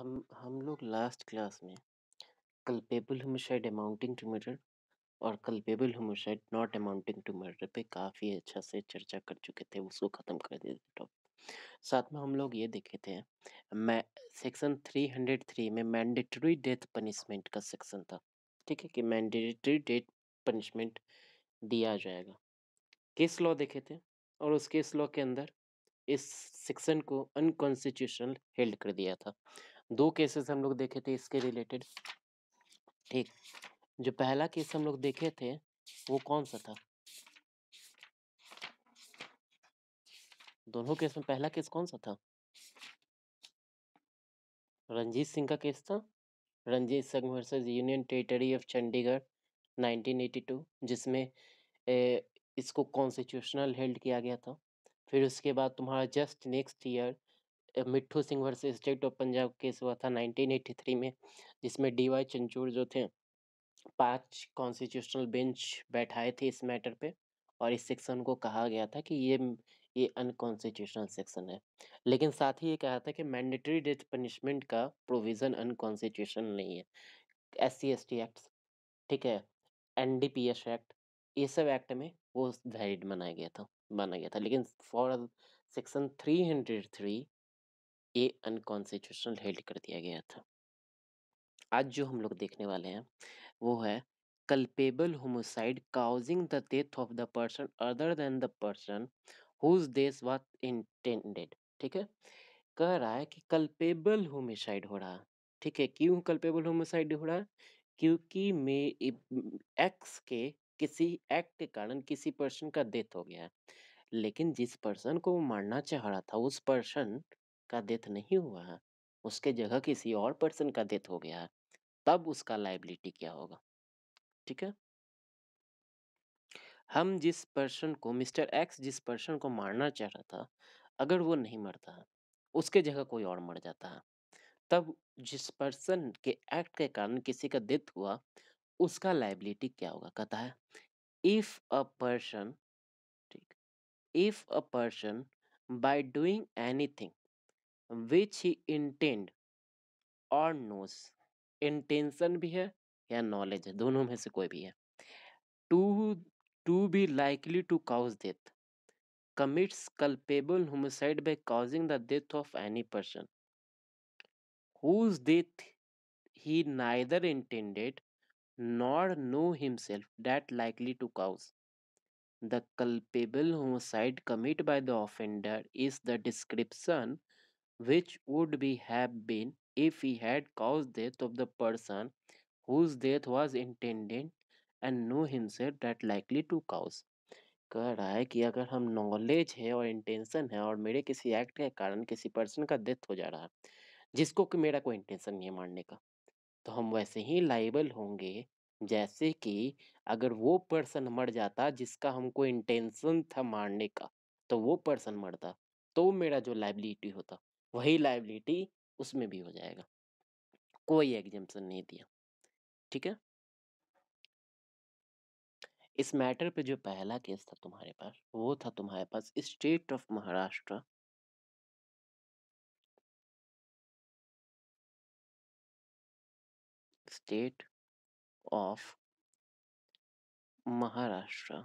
हम हम लोग लास्ट क्लास में culpable homicide amounting to murder और culpable homicide not amounting to murder पे काफ़ी अच्छा से चर्चा कर चुके थे उसको ख़त्म कर दिए थे टॉपिक साथ में हम लोग ये देखे थे मैं सेक्शन थ्री में मैंडेटरी डेथ पनिशमेंट का सेक्शन था ठीक है कि मैंडेटरी डेथ पनिशमेंट दिया जाएगा केस लॉ देखे थे और उस केस लॉ के अंदर इस सेक्शन को अनकॉन्स्टिट्यूशनल हेल्ड कर दिया था दो केसेस हम लोग देखे थे इसके रिलेटेड ठीक जो पहला केस हम लोग देखे थे वो कौन सा था दोनों केस में पहला केस कौन सा था रंजीत सिंह का केस था Ranjit Singh versus Union Territory of Chandigarh 1982 जिसमें ए, इसको कॉन्स्टिट्यूशनल हेल्ड किया गया था फिर उसके बाद तुम्हारा just next year Mitthu Singh versus state of Punjab case हुआ था 1983 में जिसमें डी वाई चंचूर जो थे पांच कॉन्स्टिट्यूशनल बेंच बैठाए थे इस मैटर पे और इस सेक्शन को कहा गया था कि ये ये अनकॉन्स्टिट्यूशनल सेक्शन है लेकिन साथ ही ये कहा था कि मैंडेटरी डेथ पनिशमेंट का प्रोविज़न अनकॉन्स्टिट्यूशन नहीं है S C S T act ठीक है N D P S act ये सब एक्ट में वो वैलिड बनाया गया था माना गया था लेकिन for section three hundred three ये अनकॉन्स्टिट्यूशनल हेल्ड कर दिया गया था। आज जो हम लोग देखने वाले हैं, वो है culpable homicide causing the death of the person other than the person whose death was intended ठीक है? कह रहा है कि कल्पेबल होमिसाइड हो रहा ठीक है? क्यों कल्पेबल होमिसाइड हो रहा क्योंकि मे एक्स के किसी एक्ट के कारण किसी पर्सन का डेथ हो गया है। लेकिन जिस पर्सन को वो मारना चाह रहा था, उस पर्सन का डेथ नहीं हुआ, है उसके जगह किसी और पर्सन का डेथ हो गया, है तब उसका लाइबिलिटी क्या होगा? ठीक है? हम जिस पर्सन को मिस्टर एक्स जिस पर्सन को मारना चाह रहा था, अगर वो नहीं मरता, उसके जगह कोई और मर जाता, है तब जिस पर्सन के एक्ट के कारण किसी का डेथ हुआ, उसका लाइबिलिटी क्या होगा? कहता है, इफ अ पर्सन ठीक, if a person doing anything which he intend और नोस इंटेंशन भी है या नॉलेज है दोनों में से कोई भी है to to be likely to cause death commits culpable homicide by causing the death of any person whose death he neither intended not know himself that likely to cause the culpable homicide commit by the offender is the description which would be have been if he had caused death of the person whose death was intended and knew himself that likely to cause कह रहा है कि अगर हम knowledge है और intention है और मेरे किसी एक्ट के कारण किसी पर्सन का डेथ हो जा रहा है जिसको कि मेरा कोई इंटेंशन नहीं है मारने का तो हम वैसे ही लाइबल होंगे जैसे कि अगर वो पर्सन मर जाता जिसका हमको इंटेंशन था मारने का तो वो पर्सन मरता तो मेरा जो लाइबिलिटी होता वही लाइबिलिटी उसमें भी हो जाएगा कोई एग्जाम्पन नहीं दिया ठीक है इस मैटर पे जो पहला केस था तुम्हारे पास वो था तुम्हारे पास state of Maharashtra state of Maharashtra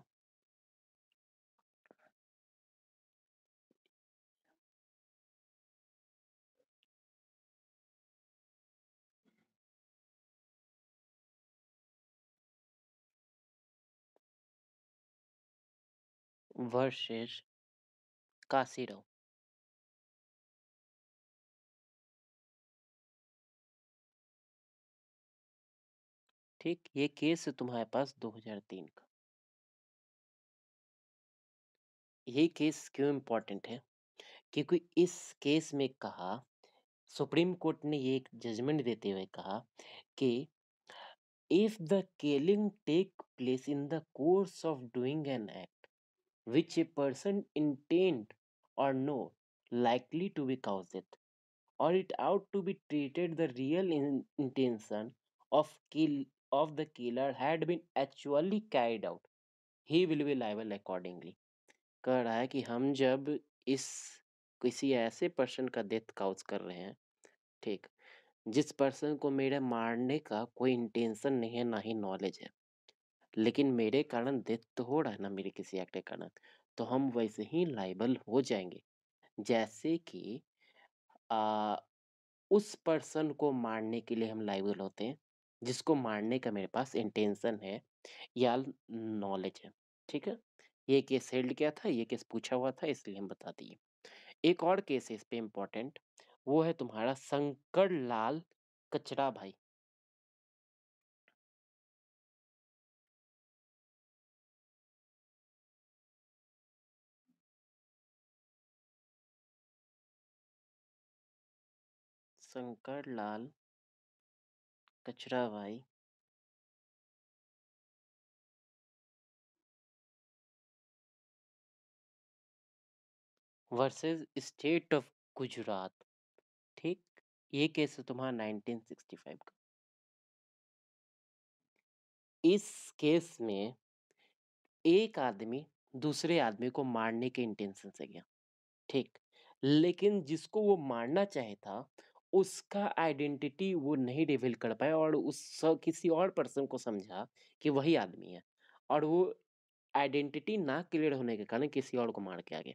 versus Casino. ठीक ये केस है तुम्हारे पास 2003 का ये केस क्यों इम्पोर्टेंट है क्योंकि इस केस में कहा सुप्रीम कोर्ट ने ये एक जजमेंट देते हुए कहा कि if the killing take place in the course of doing an act which a person intent और know likely to be cause और it ought to be treated the real intention of of the killer had been actually carried out he will be liable accordingly कह रहा है कि हम जब इस किसी ऐसे पर्सन का डेथ काउज कर रहे हैं ठीक जिस पर्सन को मेरे मारने का कोई इंटेंशन नहीं है ना ही नॉलेज है लेकिन मेरे कारण डेथ तो हो रहा है ना मेरे किसी एक्ट के कारण तो हम वैसे ही लाइबल हो जाएंगे जैसे कि आ, उस पर्सन को मारने के लिए हम लाइबल होते हैं, जिसको मारने का मेरे पास इंटेंशन है या नॉलेज है, ठीक है? ये केस हेल्ड किया था, ये केस पूछा हुआ था इसलिए हम बता दिए। एक और केस है इस पर इम्पोर्टेंट वो है तुम्हारा शंकर लाल कचरा भाई। शंकर लाल कचरा भाई वर्सेस स्टेट ऑफ गुजरात ठीक ये केस है तुम्हारा 1965 का इस केस में एक आदमी दूसरे आदमी को मारने के इंटेंशन से गया ठीक लेकिन जिसको वो मारना चाहे था उसका आइडेंटिटी वो नहीं रिवील कर पाए और उस किसी और पर्सन को समझा कि वही आदमी है और वो आइडेंटिटी ना क्लियर होने के कारण किसी और को मार के आ गया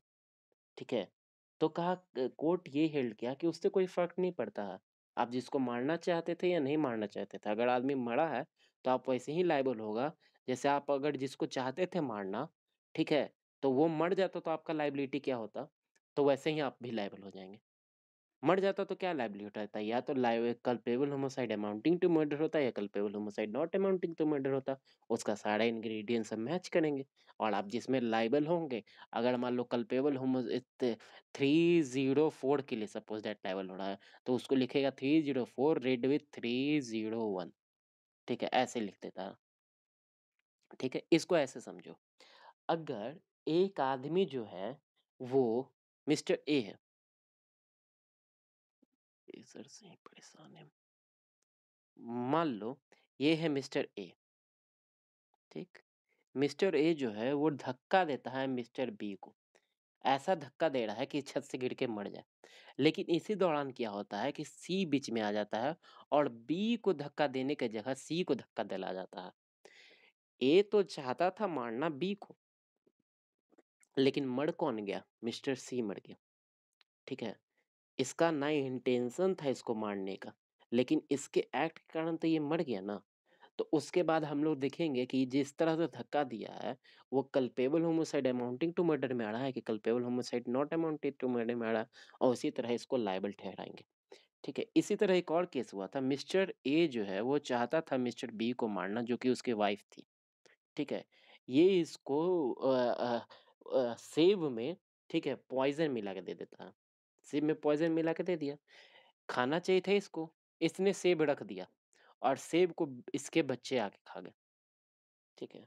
ठीक है तो कहा कोर्ट ये हेल्ड किया कि उससे कोई फर्क नहीं पड़ता है आप जिसको मारना चाहते थे या नहीं मारना चाहते थे अगर आदमी मरा है तो आप वैसे ही लाइबल होगा जैसे आप अगर जिसको चाहते थे मारना ठीक है तो वो मर जाता तो आपका लाइबिलिटी क्या होता तो वैसे ही आप भी लाइबल हो जाएंगे मर जाता तो क्या लाइवलीहुड रहता है या तो live culpable homicide amounting to murder होता है या culpable homicide not amounting to murder होता उसका सारा इंग्रेडिएंट्स हम मैच करेंगे और आप जिसमें लाइबल होंगे अगर मान लो culpable homo three zero four के लिए सपोज डेट लाइबल हो रहा है तो उसको लिखेगा three zero four read with three zero one ठीक है ऐसे लिख देता ठीक है इसको ऐसे समझो अगर एक आदमी जो है वो मिस्टर ए है प्रेशर से ही परेशान है मान लो ये है मिस्टर ए ठीक मिस्टर ए जो है वो धक्का देता है मिस्टर बी को ऐसा धक्का दे रहा है कि छत से गिर के मर जाए लेकिन इसी दौरान क्या होता है कि सी बीच में आ जाता है और बी को धक्का देने के जगह सी को धक्का दिला जाता है ए तो चाहता था मारना बी को लेकिन मर कौन गया मिस्टर सी मर गया ठीक है इसका ना इंटेंशन था इसको मारने का लेकिन इसके एक्ट के कारण तो ये मर गया ना तो उसके बाद हम लोग देखेंगे कि जिस तरह से धक्का दिया है वो culpable homicide amounting to murder में आ रहा है कि culpable homicide not amounting to murder में आ रहा है और उसी तरह इसको लाइबल ठहराएंगे ठीक है इसी तरह एक और केस हुआ था मिस्टर ए जो है वो चाहता था मिस्टर बी को मारना जो कि उसकी वाइफ थी ठीक है ये इसको आ, आ, आ, सेब में ठीक है पॉइजन मिला के दे देता है सेब में पॉइज़न मिला के दे दिया। खाना चाहिए था इसको, इसने सेब रख दिया और सेब को इसके बच्चे आके खा गए। ठीक है?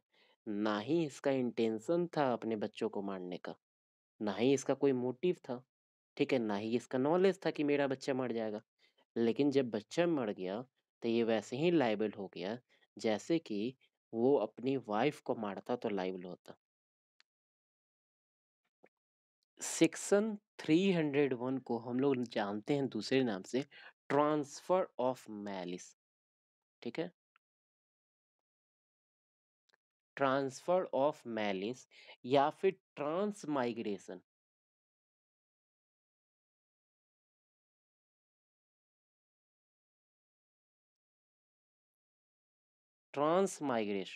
ना ही इसका इंटेंशन था अपने बच्चों को मारने का, ना ही इसका कोई मोटिव था, ठीक है? ना ही इसका नॉलेज था कि मेरा बच्चा मर जाएगा। लेकिन जब बच्चा मर गया, तो ये वैसे ही लाइबल हो गया, जैसे कि वो अपनी वाइफ़ को मारता तो लाइबल होता। सेक्शन 301 को हम लोग जानते हैं दूसरे नाम से ट्रांसफर ऑफ मैलिस ठीक है ट्रांसफर ऑफ मैलिस या फिर ट्रांस माइग्रेशन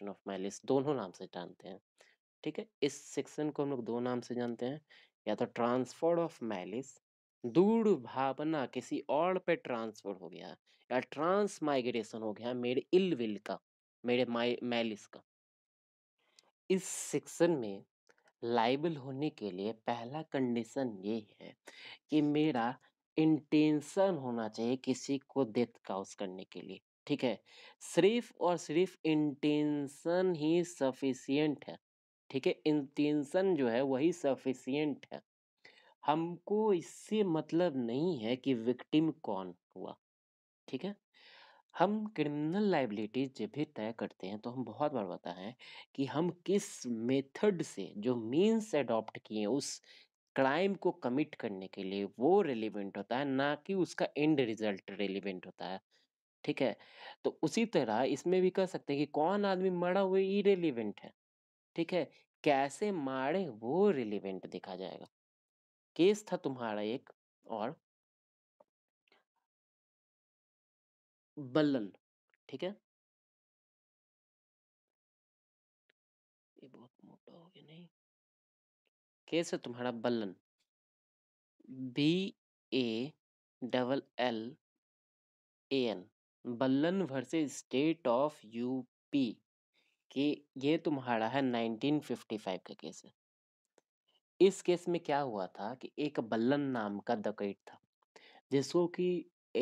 ऑफ मैलिस दोनों नाम से जानते हैं ठीक है इस सेक्शन को हम लोग दो नाम से जानते हैं या तो ट्रांसफर ऑफ मैलिस दूर भावना किसी और पे ट्रांसफर हो गया या ट्रांस माइग्रेशन हो गया मेरे इल विल का मेरे माई मैलिस का इस सेक्शन में लाइबल होने के लिए पहला कंडीशन ये है कि मेरा इंटेंशन होना चाहिए किसी को डेथ काउस करने के लिए ठीक है सिर्फ और सिर्फ इंटेंशन ही सफिशियंट है ठीक है इंटेंशन जो है वही सफिशियंट है हमको इससे मतलब नहीं है कि विक्टिम कौन हुआ ठीक है हम क्रिमिनल लाइबिलिटी जब भी तय करते हैं तो हम बहुत बार बताए हैं कि हम किस मेथड से जो मीन्स अडॉप्ट किए उस क्राइम को कमिट करने के लिए वो रेलिवेंट होता है ना कि उसका एंड रिजल्ट रेलिवेंट होता है ठीक है तो उसी तरह इसमें भी कह सकते हैं कि कौन आदमी मरा हुआ इरेलीवेंट है ठीक है कैसे मारे वो रिलेवेंट देखा जाएगा केस था तुम्हारा एक और बल्लन ठीक है ये बहुत मोटा हो गया नहीं केस है तुम्हारा Ballan B A double L A N Ballan versus state of UP कि ये तुम्हारा है 1955 का केस है। इस केस में क्या हुआ था कि एक बल्लन नाम का डकैत था, जिसको कि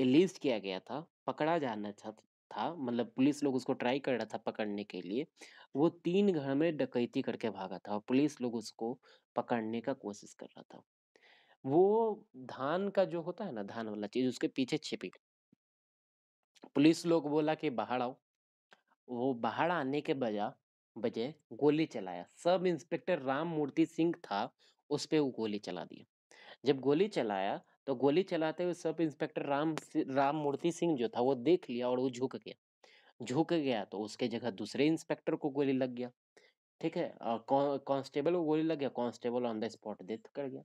एलीस्ट किया गया था, पकड़ा जाना था था मतलब पुलिस लोग उसको ट्राई कर रहा था पकड़ने के लिए। वो तीन घर में डकैती करके भागा था और पुलिस लोग उसको पकड़ने का कोशिश कर रहा था। वो धान का जो होता है ना, धान वाला चीज़ उसके पीछे छिपी। पुलिस लोग बोला कि बाहर आओ। वो बाहर आने के बजा बजे गोली चलाया सब इंस्पेक्टर राम मूर्ति सिंह था उस पर वो गोली चला दिया जब गोली चलाया तो गोली चलाते हुए सब इंस्पेक्टर राम राम मूर्ति सिंह जो था वो देख लिया और वो झुक गया झुक गया तो उसके जगह दूसरे इंस्पेक्टर को गोली लग गया ठीक है कांस्टेबल को गोली लग गया constable on the spot death कर गया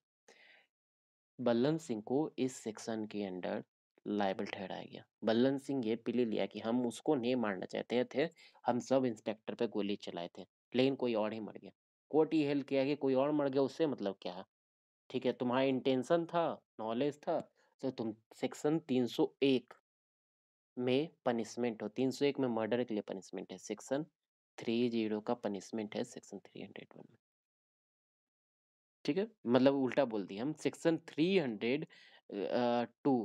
बल्लम सिंह को इस सेक्शन के अंडर लाइबल ठहराया गया बल्लन सिंह ये पिली लिया कि हम उसको नहीं मारना चाहते थे हम सब इंस्पेक्टर पे गोली चलाए थे लेकिन कोई और ही मर गया कोर्ट ये हेल्प किया कि कोई और मर गया उससे मतलब क्या है ठीक है तुम्हारा इंटेंशन था नॉलेज था तो तुम सेक्शन 301 में पनिशमेंट हो 301 में मर्डर के लिए पनिशमेंट है सेक्शन 30 का पनिशमेंट है सेक्शन 301 में ठीक है मतलब उल्टा बोल दिया हम सेक्शन हंड्रेड टू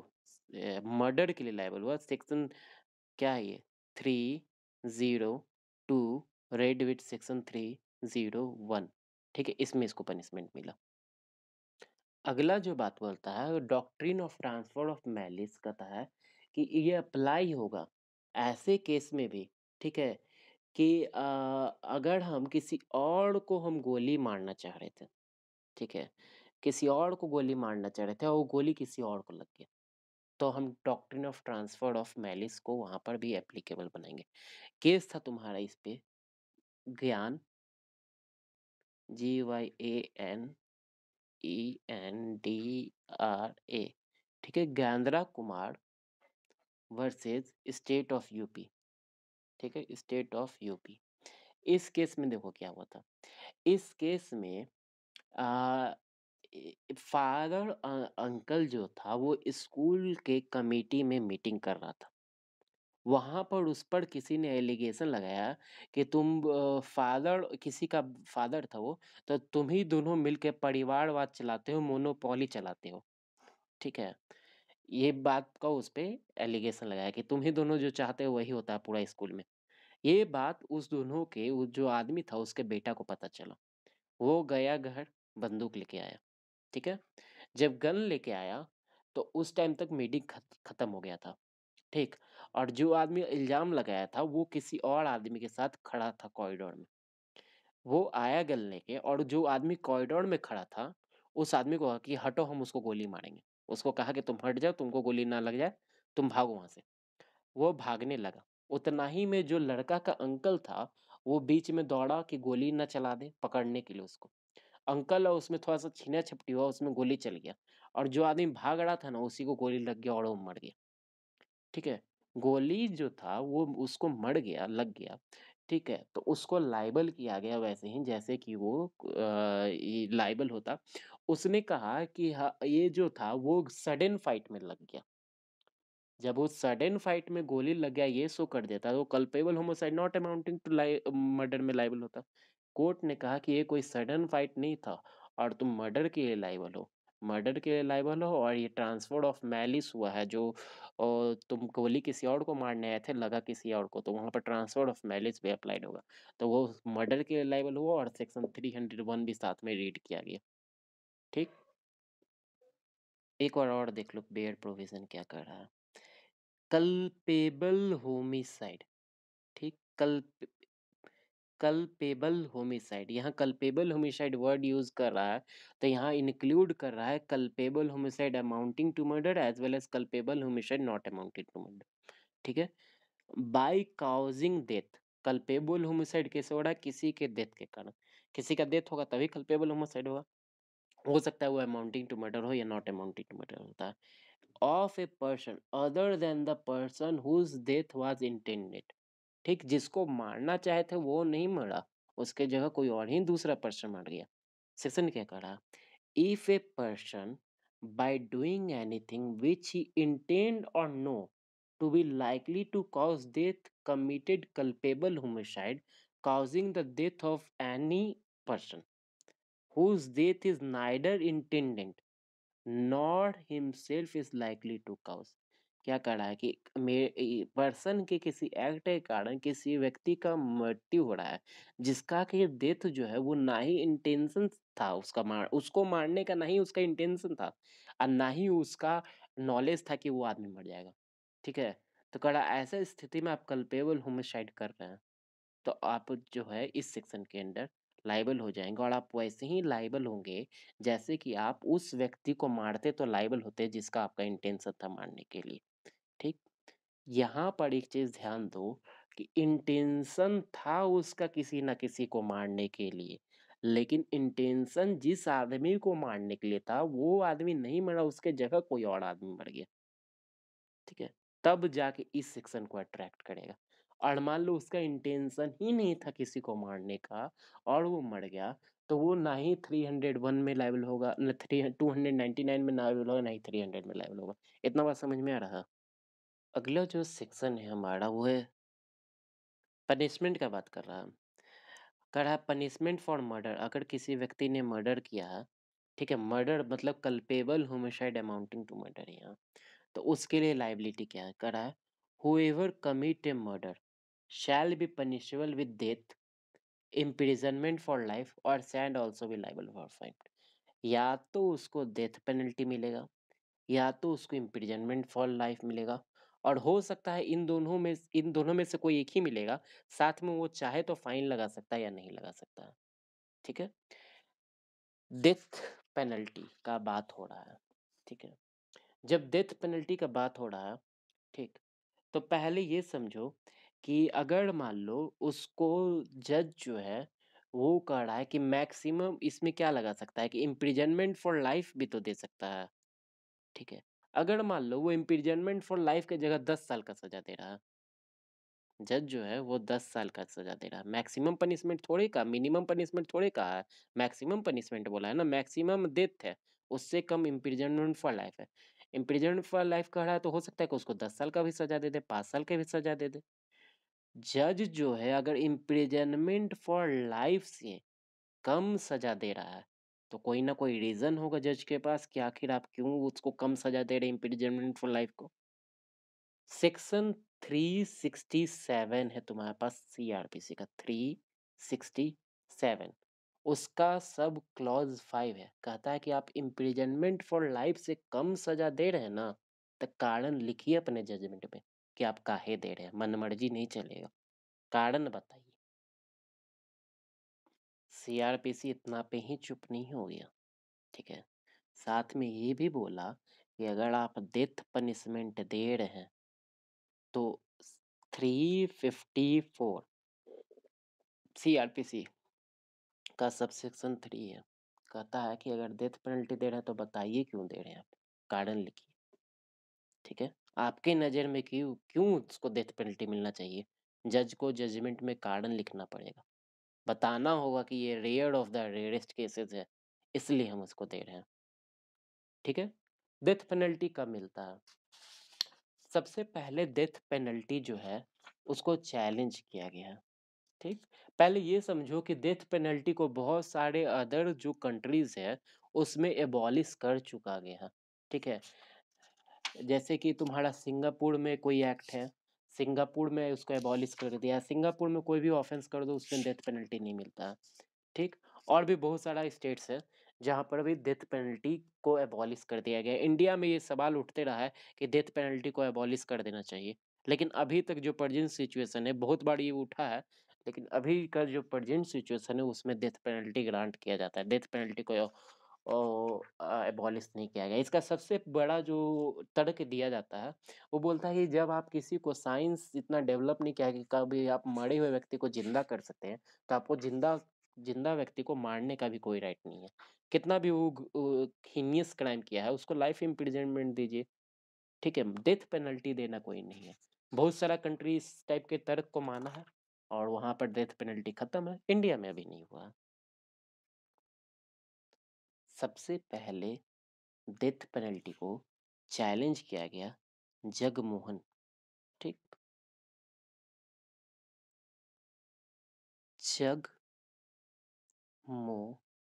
मर्डर के लिए लाइबल हुआ सेक्शन क्या है ये three zero two read with section three zero one ठीक है इसमें इसको पनिशमेंट मिला अगला जो बात बोलता है doctrine of transfer of malice कहता है कि ये अप्लाई होगा ऐसे केस में भी ठीक है कि आ, अगर हम किसी और को हम गोली मारना चाह रहे थे ठीक है किसी और को गोली मारना चाह रहे थे और वो गोली किसी और को लग गया तो हम doctrine of transfer of malice को वहाँ पर भी एप्लीकेबल बनाएंगे केस था तुम्हारा इस पे Gyan G Y A N E N D R A ठीक है Gyanendra Kumar versus state of UP ठीक है स्टेट ऑफ यूपी इस केस में देखो क्या हुआ था इस केस में आ, फादर अंकल जो था वो स्कूल के कमेटी में मीटिंग कर रहा था वहाँ पर उस पर किसी ने एलिगेशन लगाया कि तुम फादर किसी का फादर था वो तो तुम ही दोनों मिलके परिवारवाद चलाते हो मोनोपोली चलाते हो ठीक है ये बात का उस पर एलिगेशन लगाया कि तुम ही दोनों जो चाहते हो वही होता है पूरा स्कूल में ये बात उस दोनों के जो आदमी था उसके बेटा को पता चला वो गया घर बंदूक लेके आया ठीक है जब गन लेके आया तो उस टाइम तक मीटिंग ख़त्म हो गया था ठीक और जो आदमी इल्ज़ाम लगाया था वो किसी और आदमी के साथ खड़ा था कॉरिडोर में वो आया गन लेके और जो आदमी कॉरिडोर में खड़ा था उस आदमी को कहा कि हटो हम उसको गोली मारेंगे उसको कहा कि तुम हट जाओ तुमको गोली ना लग जाए तुम भागो वहां से वो भागने लगा उतना ही में जो लड़का का अंकल था वो बीच में दौड़ा कि गोली ना चला दे पकड़ने के लिए उसको अंकल और उसमें थोड़ा सा छीना छपटी हुआ उसमें गोली चल गया और जो आदमी भाग रहा था ना उसी को गोली लग गया और वो मर गया ठीक है गोली जो था वो उसको मर गया लग गया ठीक है तो उसको लाइबल किया गया वैसे ही जैसे कि वो लाइबल होता उसने कहा कि ये जो था वो सडन फाइट में लग गया जब वो सडन फाइट में गोली लग गया ये सो कर देता तो culpable homicide not amounting to murder में लाइबल होता कोर्ट ने कहा कि ये कोई सडन फाइट नहीं था और तुम मर्डर के लिए लाइबल हो मर्डर के लिए लाइबल हो और ये ट्रांसफर ऑफ मैलिस हुआ है जो तुम कोहली किसी और को मारने आए थे लगा किसी और को तो वहाँ पर ट्रांसफर ऑफ मैलिस भी अप्लाइड होगा तो वो मर्डर के लिए लाइबल हुआ और सेक्शन थ्री हंड्रेड वन भी साथ में रीड किया गया ठीक एक और और देख लो बेयर प्रोविजन क्या कर रहा है कल्पेबल होमिसाइड ठीक कल्प कल्पेबल होमिसाइड यहाँ कल्पेबल होमिसाइड वर्ड यूज कर रहा है तो यहाँ इंक्लूड कर रहा है culpable homicide amounting to murder as well as culpable homicide not amounting to murder ठीक है by causing death culpable homicide कैसे हो रहा है किसी के डेथ के कारण किसी का डेथ होगा तभी कल्पेबल होमिसाइड होगा हो सकता है वो अमाउंटिंग टू मर्डर हो या नॉट अमाउंटिंग टू मर्डर होता है of a person other than the person whose death was intended ठीक जिसको मारना चाहे थे वो नहीं मरा उसके जगह कोई और ही दूसरा पर्सन मर गया सेक्शन क्या कह रहा if a person by doing anything which he intend और know to be likely to cause death committed culpable homicide causing the death of any person whose death is neither intended not himself is likely to cause क्या कह रहा है कि person के किसी act के कारण किसी व्यक्ति का मृत्यु हो रहा है जिसका कि डेथ जो है वो ना ही इंटेंशन था उसका मार उसको मारने का ना ही उसका इंटेंशन था और ना ही उसका नॉलेज था कि वो आदमी मर जाएगा ठीक है तो कह है ऐसे स्थिति में आप कल्पेबल होमिसाइड कर रहे हैं तो आप जो है इस सेक्शन के अंदर लाइबल हो जाएंगे और आप वैसे ही लाइबल होंगे जैसे कि आप उस व्यक्ति को मारते तो लाइबल होते जिसका आपका इंटेंशन था मारने के लिए ठीक यहाँ पर एक चीज़ ध्यान दो कि इंटेंशन था उसका किसी ना किसी को मारने के लिए लेकिन इंटेंशन जिस आदमी को मारने के लिए था वो आदमी नहीं मरा उसके जगह कोई और आदमी मर गया ठीक है तब जाके इस सेक्शन को अट्रैक्ट करेगा और मान लो उसका इंटेंशन ही नहीं था किसी को मारने का और वो मर गया तो वो ना ही थ्री हंड्रेड वन में लाइवल होगा ना three two hundred ninety nine में लाइवल होगा ना ही थ्री हंड्रेड में लाइवल होगा इतना बात समझ में आ रहा अगला जो सेक्शन है हमारा वो है पनिशमेंट का बात कर रहा है कर पनिशमेंट फॉर मर्डर अगर किसी व्यक्ति ने मर्डर किया है ठीक है मर्डर मतलब culpable homicide amounting to murder यहाँ तो उसके लिए लाइबिलिटी क्या है कड़ा है commit a murder shall be punishable with death imprisonment for life और सैंड ऑल्सो भी लाइबल फॉर फाइन या तो उसको डेथ पेनल्टी मिलेगा या तो उसको इम्प्रिजनमेंट फॉर लाइफ मिलेगा और हो सकता है इन दोनों में इन दोनों में से कोई एक ही मिलेगा साथ में वो चाहे तो फाइन लगा सकता है या नहीं लगा सकता है ठीक है डेथ पेनल्टी का बात हो रहा है ठीक है जब डेथ पेनल्टी का बात हो रहा है ठीक तो पहले ये समझो कि अगर मान लो उसको जज जो है वो कह रहा है कि मैक्सिमम इसमें क्या लगा सकता है कि इम्प्रिजनमेंट फॉर लाइफ भी तो दे सकता है ठीक है अगर मान लो वो इम्प्रिजनमेंट फॉर लाइफ की जगह दस साल का सजा दे रहा है जज जो है वो दस साल का सजा दे रहा है मैक्सिमम पनिशमेंट थोड़े का मिनिमम पनिशमेंट थोड़े का है मैक्सिमम पनिशमेंट बोला है ना मैक्सिमम डेथ है उससे कम इम्प्रिजनमेंट फॉर लाइफ है इम्प्रिजनमेंट फॉर लाइफ कह रहा है तो हो सकता है कि उसको दस साल का भी सजा दे दे पाँच साल का भी सजा दे दे जज जो है अगर इम्प्रिजनमेंट फॉर लाइफ से कम सजा दे रहा है तो कोई ना कोई रीज़न होगा जज के पास कि आखिर आप क्यों उसको कम सज़ा दे रहे हैं इम्प्रिजनमेंट फॉर लाइफ को। सेक्शन 367 है तुम्हारे पास सीआरपीसी का 367 उसका सब क्लॉज़ फाइव है। कहता है कि आप इम्प्रिजनमेंट फॉर लाइफ से कम सज़ा दे रहे हैं ना, तो कारण लिखिए अपने जजमेंट में कि आप काहे दे रहे हैं, मनमर्ज़ी नहीं चलेगा। कारण बताइए। सीआरपीसी इतना पे ही चुप नहीं हो गया ठीक है साथ में ये भी बोला कि अगर आप डेथ पनिशमेंट दे रहे हैं तो थ्री फिफ्टी पी सी का सबसेक्शन थ्री है कहता है कि अगर डेथ पेनल्टी दे रहे हैं तो बताइए क्यों दे रहे हैं आप कारण लिखिए ठीक है आपके नज़र में क्यों क्यों उसको डेथ पेनल्टी मिलना चाहिए जज को जजमेंट में कारण लिखना पड़ेगा बताना होगा कि ये rare of the rarest cases है इसलिए हम उसको दे रहे हैं ठीक है डेथ पेनल्टी कब मिलता है सबसे पहले डेथ पेनल्टी जो है उसको चैलेंज किया गया है ठीक पहले ये समझो कि डेथ पेनल्टी को बहुत सारे अदर जो कंट्रीज है उसमें एबॉलिश कर चुका गया है ठीक है जैसे कि तुम्हारा सिंगापुर में कोई एक्ट है सिंगापुर में उसको एबॉलिश कर दिया सिंगापुर में कोई भी ऑफेंस कर दो उसमें डेथ पेनल्टी नहीं मिलता है ठीक और भी बहुत सारा स्टेट्स है जहाँ पर भी डेथ पेनल्टी को एबॉलिश कर दिया गया इंडिया में ये सवाल उठते रहा है कि डेथ पेनल्टी को एबॉलिश कर देना चाहिए लेकिन अभी तक जो प्रजेंट सिचुएशन है बहुत बार ये उठा है लेकिन अभी का जो प्रजेंट सिचुएशन है उसमें डेथ पेनल्टी ग्रांट किया जाता है डेथ पेनल्टी को एबॉलिश नहीं किया गया इसका सबसे बड़ा जो तर्क दिया जाता है वो बोलता है कि जब आप किसी को साइंस इतना डेवलप नहीं किया कि कभी आप मरे हुए व्यक्ति को जिंदा कर सकते हैं तो आपको जिंदा जिंदा व्यक्ति को मारने का भी कोई राइट नहीं है कितना भी वो हीनियस क्राइम किया है उसको लाइफ इम्प्रिजनमेंट दीजिए ठीक है डेथ पेनल्टी देना कोई नहीं है बहुत सारा कंट्री इस टाइप के तर्क को माना है और वहाँ पर डेथ पेनल्टी ख़त्म है इंडिया में अभी नहीं हुआ सबसे पहले डेथ पेनल्टी को चैलेंज किया गया जगमोहन ठीक Jag Mohan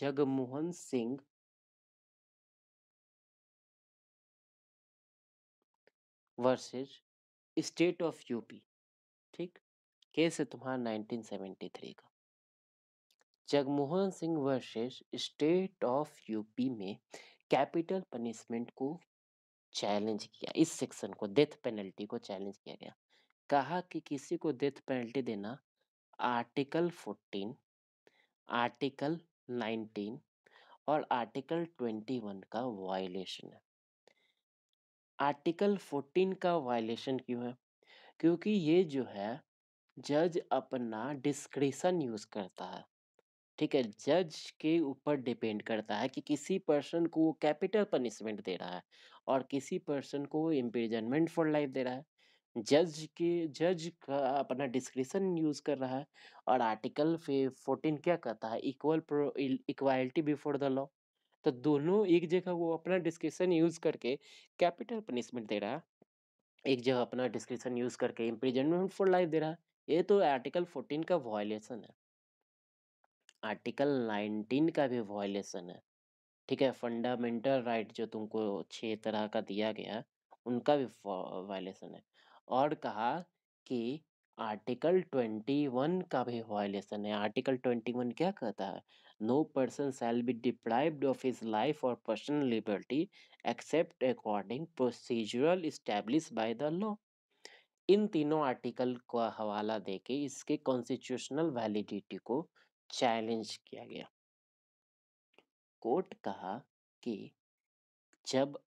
Jagmohan Singh versus state of UP ठीक केस है तुम्हारा 1973 का Jagmohan Singh versus state of UP में कैपिटल पनिशमेंट को चैलेंज किया इस सेक्शन को डेथ पेनल्टी को चैलेंज किया गया कहा कि किसी को डेथ पेनल्टी देना आर्टिकल 14, आर्टिकल 19 और आर्टिकल 21 का वायलेशन है आर्टिकल 14 का वायलेशन क्यों है क्योंकि ये जो है जज अपना डिस्क्रिशन यूज करता है ठीक है, जज के ऊपर डिपेंड करता है कि किसी पर्सन को वो कैपिटल पनिशमेंट दे रहा है और किसी पर्सन को इम्प्रिजनमेंट फॉर लाइफ दे रहा है। जज के जज का अपना डिस्क्रिप्शन यूज़ कर रहा है और आर्टिकल फे फोर्टीन क्या कहता है equal pro equality before the law. तो दोनों एक जगह वो अपना डिस्क्रिप्शन यूज़ करके कैपिटल पनिशमेंट दे रहा है। एक जगह अपना डिस्क्रिप्शन यूज़ करके इम्प्रिजनमेंट फॉर लाइफ दे रहा है। ये तो आर्टिकल फोर्टीन का वायलेशन है। आर्टिकल 19 का भी वॉयलेसन है ठीक है फंडामेंटल राइट जो तुमको छः तरह का दिया गया उनका भी वायलेशन है और कहा कि आर्टिकल ट्वेंटी वन का भी वायलेशन है आर्टिकल ट्वेंटी वन क्या कहता है no person shall be deprived of his life और personal liberty except according procedural establish by the law इन तीनों आर्टिकल का हवाला देके इसके कॉन्स्टिट्यूशनल वैलिडिटी को चैलेंज किया गया कोर्ट कहा कि जब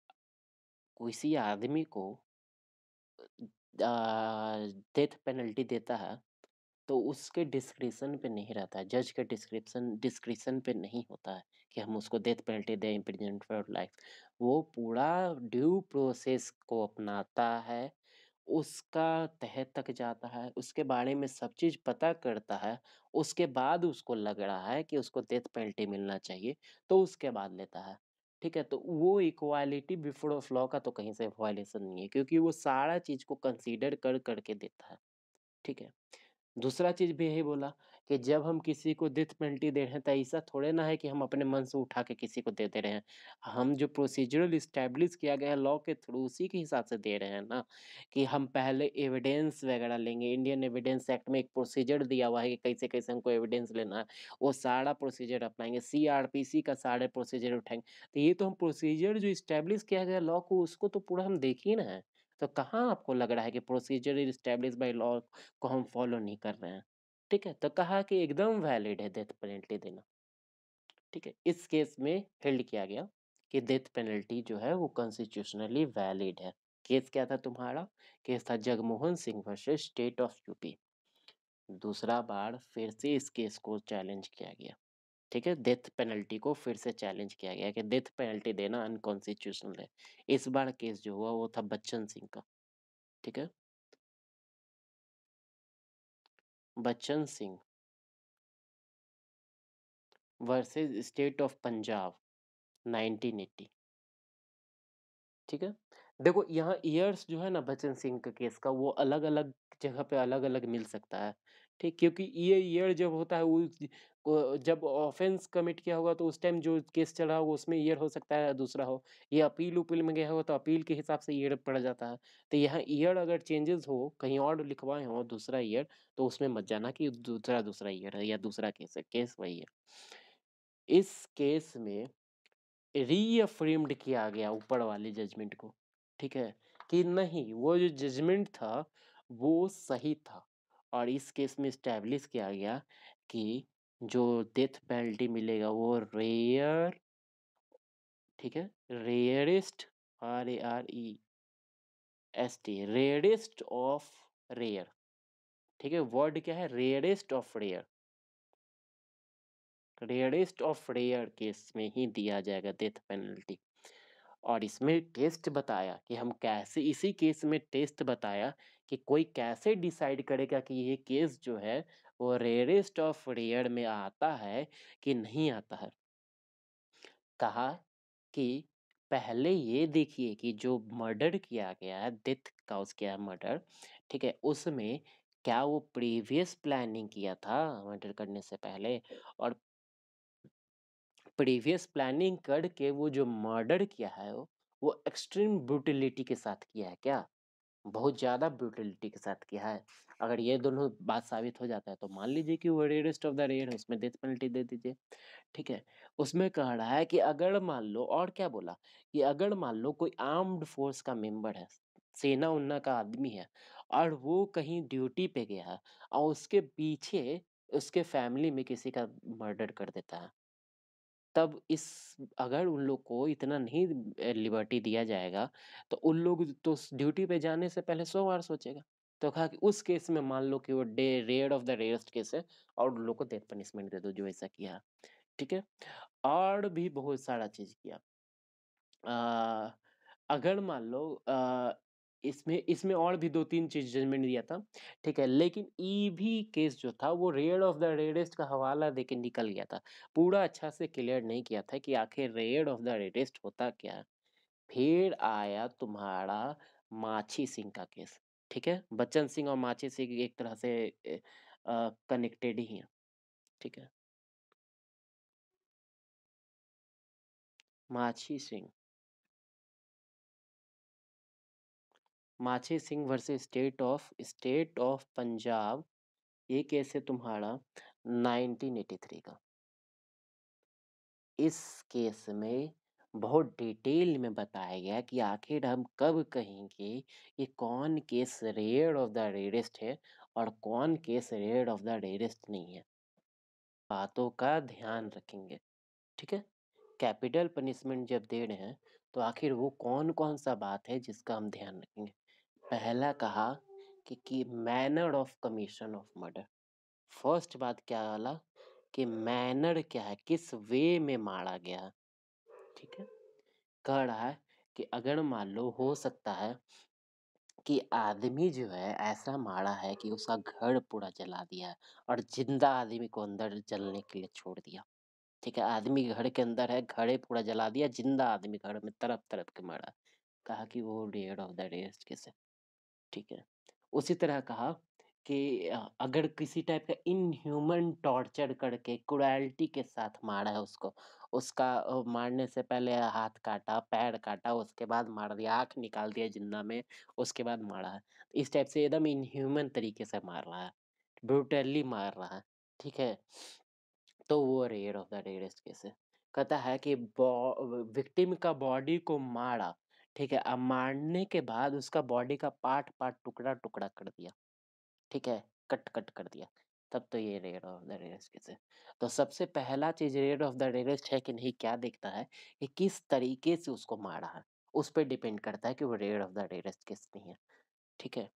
किसी आदमी को डेथ पेनल्टी देता है तो उसके डिस्क्रिप्शन पे नहीं रहता है जज के डिस्क्रिप्शन डिस्क्रिप्शन पे नहीं होता है कि हम उसको डेथ पेनल्टी दें इम्प्रिजमेंट फॉर लाइफ वो पूरा ड्यू प्रोसेस को अपनाता है उसका तह तक जाता है, उसके बारे में सब चीज़ पता करता है, उसके बाद उसको लग रहा है कि उसको डेथ पेनल्टी मिलना चाहिए, तो उसके बाद लेता है। ठीक है? तो वो इक्वालिटी बिफोर ऑफ लॉ का तो कहीं से वायलेशन नहीं है क्योंकि वो सारा चीज़ को कंसीडर कर, करके देता है। ठीक है? दूसरा चीज़ भी यही बोला कि जब हम किसी को डेथ पेनल्टी दे रहे हैं तो ऐसा थोड़े ना है कि हम अपने मन से उठा के किसी को दे दे रहे हैं हम जो प्रोसीजरल इस्टेब्लिश किया गया है लॉ के थ्रू उसी के हिसाब से दे रहे हैं ना कि हम पहले एविडेंस वगैरह लेंगे इंडियन एविडेंस एक्ट में एक प्रोसीजर दिया हुआ है कि कैसे कैसे हमको एविडेंस लेना है वो सारा प्रोसीजर अपनाएंगे सी का सारे प्रोसीजर उठाएंगे तो ये तो हम प्रोसीजर जो इस्टेब्लिश किया गया लॉ को उसको तो पूरा हम देख ही ना है तो कहाँ आपको लग रहा है कि प्रोसीजर इस्टेब्लिश बाई लॉ को हम फॉलो नहीं कर रहे हैं ठीक है तो कहा कि एकदम वैलिड है डेथ पेनल्टी देना ठीक है इस केस में हेल्ड किया गया कि डेथ पेनल्टी जो है वो कॉन्स्टिट्यूशनली वैलिड है केस क्या था तुम्हारा केस था Jagmohan Singh versus state of UP दूसरा बार फिर से इस केस को चैलेंज किया गया ठीक है डेथ पेनल्टी को फिर से चैलेंज किया गया कि डेथ पेनल्टी देना अनकॉन्स्टिट्यूशनल है इस बार केस जो हुआ वो था बच्चन सिंह का ठीक है Bachan Singh versus state of Punjab 1980 ठीक है देखो यहाँ ईयर्स जो है ना बच्चन सिंह का केस का वो अलग अलग जगह पे अलग अलग मिल सकता है ठीक, क्योंकि ये ईयर जब होता है वो जब ऑफेंस कमिट किया होगा तो उस टाइम जो केस चल रहा होगा उसमें ईयर हो सकता है या दूसरा हो। ये अपील-उपील में गया होगा तो अपील के हिसाब से ईयर पड़ जाता है। तो यहाँ ईयर अगर चेंजेस हो, कहीं और लिखवाए हों दूसरा ईयर तो उसमें मत जाना कि दूसरा-दूसरा ईयर है या दूसरा केस है, केस वही है। इस केस में रीअफ्रेम्ड किया गया ऊपर वाले जजमेंट को, ठीक है? कि नहीं वो जो जजमेंट था वो सही था। और इस केस में इस्टेब्लिश किया गया कि जो डेथ पेनल्टी मिलेगा वो रेयर ठीक है rarest R A R E S T rarest of rare ठीक है वर्ड क्या है rarest of rare rarest of rare case में ही दिया जाएगा डेथ पेनल्टी और इसमें टेस्ट बताया कि हम कैसे इसी केस में टेस्ट बताया कि कोई कैसे डिसाइड करेगा कि ये केस जो है वो रेयरेस्ट ऑफ रेयर में आता है कि नहीं आता है कहा कि पहले ये देखिए कि जो मर्डर किया गया है डेथ काउज किया मर्डर ठीक है उसमें क्या वो प्रीवियस प्लानिंग किया था मर्डर करने से पहले और प्रीवियस प्लानिंग करके वो जो मर्डर किया है वो एक्सट्रीम ब्रूटिलिटी के साथ किया है क्या बहुत ज़्यादा ब्रूटलिटी के साथ किया है। अगर ये दोनों बात साबित हो जाता है तो मान लीजिए कि वो रेयरेस्ट ऑफ द रेयर है उसमें डेथ पेनल्टी दे दीजिए। ठीक है? उसमें कह रहा है कि अगर मान लो और क्या बोला कि अगर मान लो कोई आर्म्ड फ़ोर्स का मेंबर है, सेना उन्ना का आदमी है और वो कहीं ड्यूटी पे गया है और उसके पीछे उसके फैमिली में किसी का मर्डर कर देता है। तब इस अगर उन लोग को इतना नहीं लिबर्टी दिया जाएगा तो उन लोग तो ड्यूटी पे जाने से पहले सौ बार सोचेगा तो कहा कि उस केस में मान लो कि वो the rare of the rarest case है और उन लोग को डेथ पनिशमेंट दे दो जो ऐसा किया ठीक है और भी बहुत सारा चीज़ किया आ, अगर मान लो इसमें इसमें और भी दो तीन चीज जजमेंट दिया था ठीक है लेकिन ई भी केस जो था वो रेड ऑफ द रेडेस्ट का हवाला दे के निकल गया था पूरा अच्छा से क्लियर नहीं किया था कि आखिर रेड ऑफ द रेडेस्ट होता क्या फिर आया तुम्हारा माछी सिंह का केस ठीक है बच्चन सिंह और माछी सिंह एक तरह से कनेक्टेड ही है ठीक है Machhi Singh Machhi Singh versus state of state of Punjab ये केस है तुम्हारा 1983 का इस केस में बहुत डिटेल में बताया गया कि आखिर हम कब कहेंगे ये कौन case rare of the rarest है और कौन case rare of the rarest नहीं है बातों का ध्यान रखेंगे ठीक है कैपिटल पनिशमेंट जब दे रहे हैं तो आखिर वो कौन कौन सा बात है जिसका हम ध्यान रखेंगे पहला कहा कि, कि manner of commission of murder first बात क्या वाला कि मैनर क्या है किस वे में मारा गया ठीक है कह रहा है कि अगर मान लो हो सकता है कि आदमी जो है ऐसा मारा है कि उसका घर पूरा जला दिया है और जिंदा आदमी को अंदर जलने के लिए छोड़ दिया ठीक है आदमी घर के अंदर है घर पूरा जला दिया जिंदा आदमी घर में तरफ तरफ के मारा कहा कि वो rare of the rare case है ठीक है उसी तरह कहा कि अगर किसी टाइप का इनह्यूमन टॉर्चर करके क्रुएल्टी के साथ मारा है उसको उसका मारने से पहले हाथ काटा पैर काटा उसके बाद मार दिया आँख निकाल दिया जिंदा में उसके बाद मारा है इस टाइप से एकदम इनह्यूमन तरीके से मार रहा है ब्रूटली मार रहा है ठीक है तो वो rare of the rarest case है कहता है कि विक्टिम का बॉडी को मारा ठीक है, अब मारने के बाद उसका बॉडी का पार्ट-पार्ट, टुकड़ा-टुकड़ा कर दिया, ठीक है? कट-कट कर दिया, तब तो ये रेयर ऑफ द रेरेस्ट कैसे है। तो सबसे पहला चीज़ रेयर ऑफ द रेरेस्ट है कि नहीं क्या देखता है, कि किस तरीके से उसको मारा है, उस पर डिपेंड करता है कि वो rare of the rarest case नहीं है, ठीक है?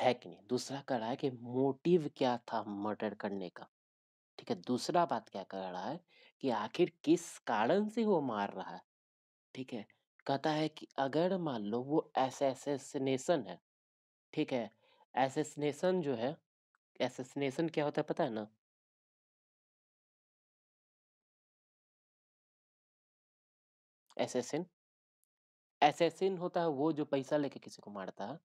है कि नहीं? दूसरा कह रहा है कि मोटिव क्या था मर्डर करने का, ठीक है? दूसरा बात क्या कह रहा है, कि आखिर किस कारण से वो मार रहा है, ठीक है? कहता है कि अगर मान लो वो असैसिनेशन है, ठीक है? एसेसनेशन जो है एसेसनेशन क्या होता है पता है ना? एसेसिन एसेसिन होता है वो जो पैसा लेके किसी को मारता है।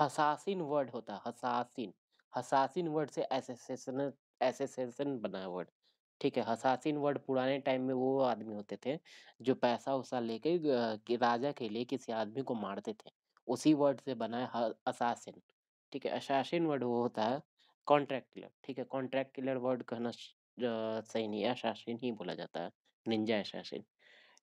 हसासिन वर्ड होता है हसासिन। हसासिन वर्ड से असैसिनेशन असैसिनेशन बना वर्ड। ठीक है हसासीन वर्ड पुराने टाइम में वो आदमी होते थे जो पैसा उसा लेके राजा के लिए किसी आदमी को मारते थे उसी वर्ड से बना है ह- ठीक है असासिन वर्ड वो होता है कॉन्ट्रैक्ट किलर ठीक है कॉन्ट्रैक्ट किलर वर्ड कहना सही नहीं है असासिन ही बोला जाता है निंजा असासिन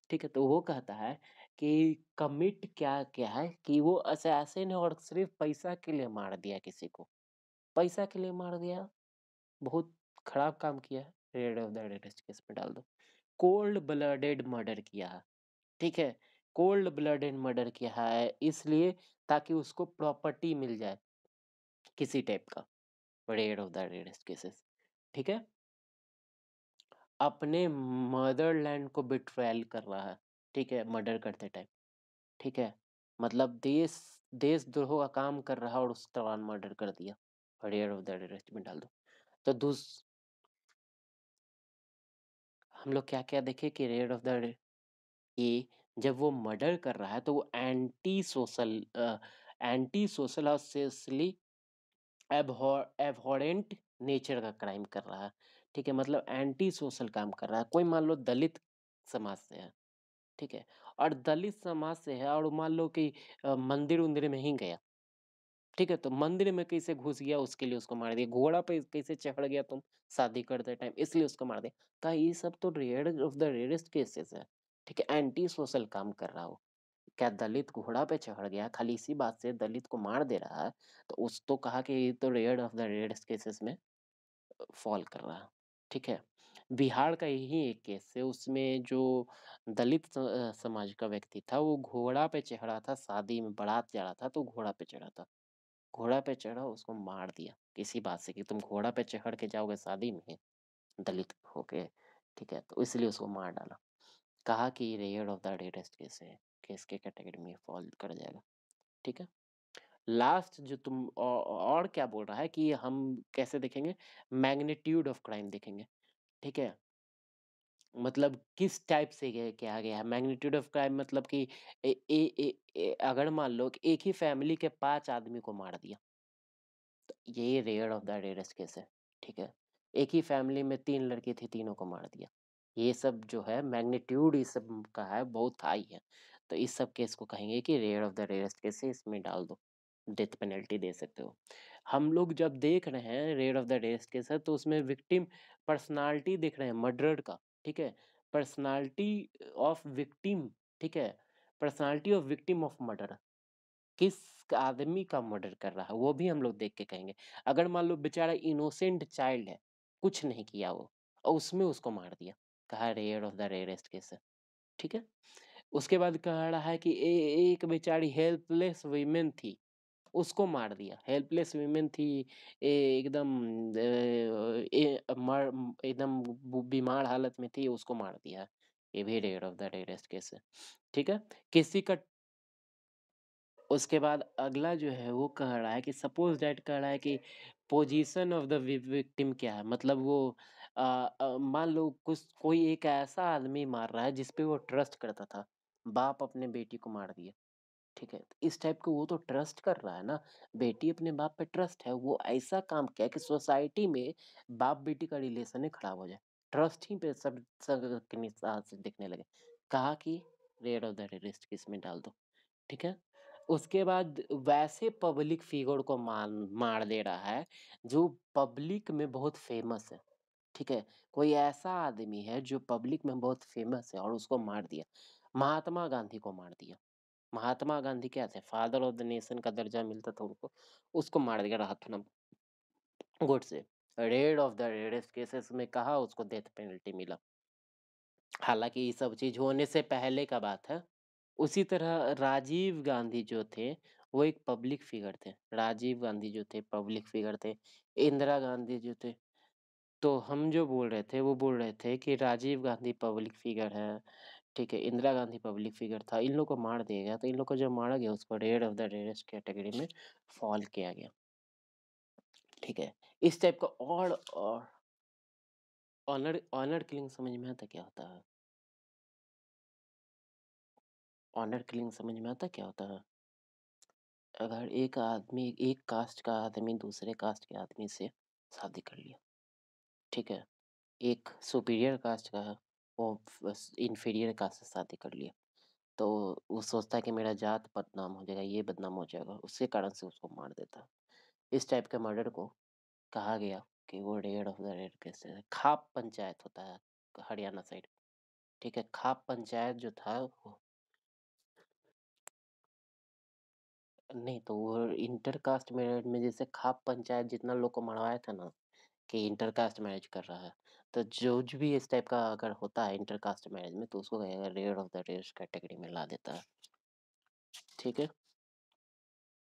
ठीक है तो वो कहता है कि कमिट क्या क्या है कि वो असासिन है और सिर्फ पैसा के लिए मार दिया किसी को पैसा के लिए मार दिया बहुत खराब काम किया है rare of the rarest case में डाल दो कोल्ड ब्लडेड मर्डर किया है ठीक है कोल्ड ब्लडेड मर्डर किया है इसलिए ताकि उसको प्रॉपर्टी मिल जाए किसी टाइप का rare of the rarest cases ठीक है अपने मदरलैंड को बिट्रायल कर रहा है ठीक है मर्डर करते टाइम ठीक है मतलब देश देश द्रोह का काम कर रहा और उस दौरान मर्डर कर दिया रेड ऑफ द रेडेस्ट में डाल दो तो दूस हम लोग क्या-क्या देखे कि रेड ऑफ द ए जब वो मर्डर कर रहा है तो वो एंटी सोशल एंटी सोशल और सोशली एबहो नेचर का क्राइम कर रहा है। ठीक है? मतलब एंटी सोशल काम कर रहा है। कोई मान लो दलित समाज से है। ठीक है? और दलित समाज से है और मान लो कि मंदिर-उंदिर में ही गया। ठीक है तो मंदिर में कैसे घुस गया उसके लिए उसको मार दिया घोड़ा पे कैसे चढ़ गया तुम तो शादी करते टाइम इसलिए उसको मार दिया का ये सब तो rare of the rarest cases है ठीक है एंटी सोशल काम कर रहा हो क्या दलित घोड़ा पे चढ़ गया खाली इसी बात से दलित को मार दे रहा है तो उस तो कहा कि ये तो rare of the rarest cases में फॉल कर रहा है ठीक है बिहार का यही एक केस है उसमें जो दलित समाज का व्यक्ति था वो घोड़ा पे चढ़ा था शादी में बारात जा रहा था तो घोड़ा पे चढ़ा था घोड़ा पे चढ़ा उसको मार दिया किसी बात से कि तुम घोड़ा पे चढ़ के जाओगे शादी में दलित होके ठीक है तो इसलिए उसको मार डाला कहा कि rare of the rarest case है केस के कैटेगरी में फॉल कर जाएगा ठीक है लास्ट जो तुम औ, और क्या बोल रहा है कि हम कैसे देखेंगे मैग्नीट्यूड ऑफ क्राइम देखेंगे ठीक है मतलब किस टाइप से ये किया गया है? मैग्नीट्यूड ऑफ क्राइम मतलब कि ए ए ए ए अगर मान लो कि एक ही फैमिली के पांच आदमी को मार दिया। तो ये rare of the rarest case है, ठीक है? एक ही फैमिली में तीन लड़की थी, तीनों को मार दिया। ये सब जो है मैग्नीट्यूड इस सब का है बहुत हाई है। तो इस सब केस को कहेंगे कि rare of the rarest case है इसमें डाल दो। डेथ पेनल्टी दे सकते हो। हम लोग जब देख रहे हैं rare of the rarest case है तो उसमें विक्टिम पर्सनैलिटी देख रहे हैं मर्डर का। ठीक है पर्सनालिटी ऑफ विक्टिम ठीक है personality of victim of murder किस आदमी का मर्डर कर रहा है वो भी हम लोग देख के कहेंगे अगर मान लो बेचारा इनोसेंट चाइल्ड है कुछ नहीं किया वो और उसमें उसको मार दिया कहा rare of the rarest case ठीक है उसके बाद कह रहा है कि ए, एक बेचारी हेल्पलेस वीमेन थी उसको मार दिया हेल्पलेस वीमेन थी एकदम एकदम बीमार हालत में थी उसको मार दिया ये भी rare of the rarest case ठीक है किसी का उसके बाद अगला जो है वो कह रहा है कि सपोज डेट कह रहा है कि पोजीशन ऑफ द विक्टिम क्या है मतलब वो मान लो कुछ कोई एक ऐसा आदमी मार रहा है जिसपे वो ट्रस्ट करता था बाप अपने बेटी को मार दिया ठीक है इस टाइप का वो तो ट्रस्ट कर रहा है ना बेटी अपने बाप पे ट्रस्ट है वो ऐसा काम किया कि सोसाइटी में बाप बेटी का रिलेशन ही खराब हो जाए ट्रस्ट ही पे सब से दिखने लगे कहा कि रेड ऑफ द रेडिस्ट किस में डाल दो ठीक है उसके बाद वैसे पब्लिक फिगर को मान मार दे रहा है जो पब्लिक में बहुत फेमस है ठीक है कोई ऐसा आदमी है जो पब्लिक में बहुत फेमस है और उसको मार दिया महात्मा गांधी को मार दिया महात्मा गांधी क्या थे फादर ऑफ द नेशन का दर्जा मिलता था उनको उसको मार दिया रहाथम गुड से रेड ऑफ द रेडेस केसेस में कहा उसको डेथ पेनल्टी मिला हालांकि ये सब चीज होने से पहले का बात है उसी तरह राजीव गांधी जो थे वो एक पब्लिक फिगर थे राजीव गांधी जो थे पब्लिक फिगर थे इंदिरा गांधी जो थे तो हम जो बोल रहे थे वो बोल रहे थे कि राजीव गांधी पब्लिक फिगर है ठीक है, इंदिरा गांधी पब्लिक फिगर था, इन लोग को मार दिया गया, तो इन लोग को जब मारा गया उसको rare of the rarest category में फ़ॉल किया गया। ठीक है, इस टाइप का और और ऑनर ऑनर किलिंग समझ में आता क्या होता है? ऑनर किलिंग समझ में आता क्या होता है? अगर एक आदमी एक कास्ट का आदमी दूसरे कास्ट के आदमी से शादी कर लिया, ठीक है? एक सुपीरियर कास्ट का वो इन्फीरियर कास्ट से शादी कर लिया तो वो सोचता है कि मेरा जात बदनाम हो जाएगा ये बदनाम हो जाएगा उसके कारण से उसको मार देता है। इस टाइप के मर्डर को कहा गया कि वो rare of the rare case है खाप पंचायत होता है हरियाणा साइड ठीक है खाप पंचायत जो था वो नहीं तो वो इंटर कास्ट मेरे में जैसे खाप पंचायत जितना लोग को मरवाया था ना कि इंटरकास्ट मैरिज कर रहा है। तो जो भी इस टाइप का अगर होता है इंटरकास्ट मैरिज में तो उसको rare of the rare category में ला देता है। ठीक है?